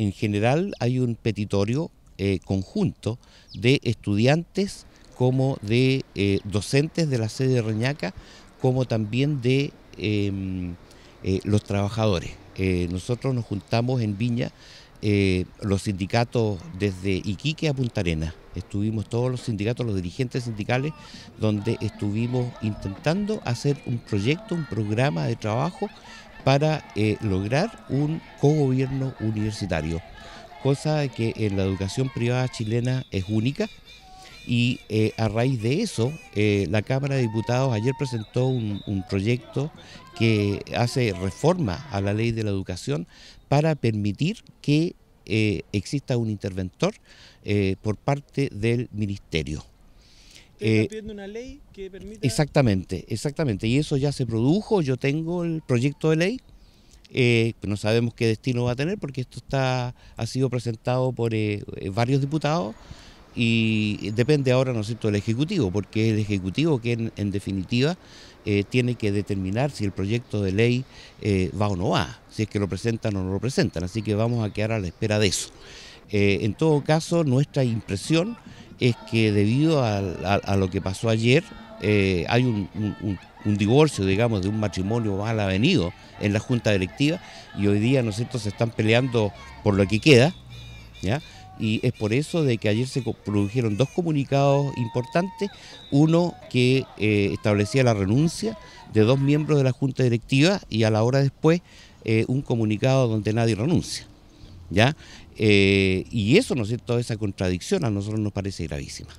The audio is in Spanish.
en general hay un petitorio eh, conjunto de estudiantes como de eh, docentes de la sede de Reñaca, como también de em, eh, los trabajadores. nosotros nos juntamos en Viña, los sindicatos desde Iquique a Punta Arenas, estuvimos todos los sindicatos, los dirigentes sindicales, donde estuvimos intentando hacer un proyecto, un programa de trabajo para eh, lograr un cogobierno universitario, cosa que en eh, la educación privada chilena es única. Y eh, a raíz de eso, la Cámara de Diputados ayer presentó un, proyecto que hace reforma a la ley de la educación para permitir que exista un interventor por parte del ministerio. Eh, pidiendo una ley que permita... Exactamente, exactamente. Y eso ya se produjo. Yo tengo el proyecto de ley. Eh, no sabemos qué destino va a tener porque esto está ha sido presentado por eh, varios diputados y depende ahora, ¿no es cierto?, del Ejecutivo, porque es el Ejecutivo que en, definitiva tiene que determinar si el proyecto de ley va o no va, si es que lo presentan o no lo presentan, así que vamos a quedar a la espera de eso. en todo caso, nuestra impresión es que debido a, lo que pasó ayer, eh, hay un, divorcio, digamos, de un matrimonio mal avenido en la junta directiva y hoy día, nosotros se están peleando por lo que queda, ¿ya? Y es por eso de que ayer se produjeron dos comunicados importantes, uno que eh, establecía la renuncia de dos miembros de la junta directiva y a la hora después eh, un comunicado donde nadie renuncia. ¿ya? Eh, y eso, ¿no es cierto?, esa contradicción a nosotros nos parece gravísima.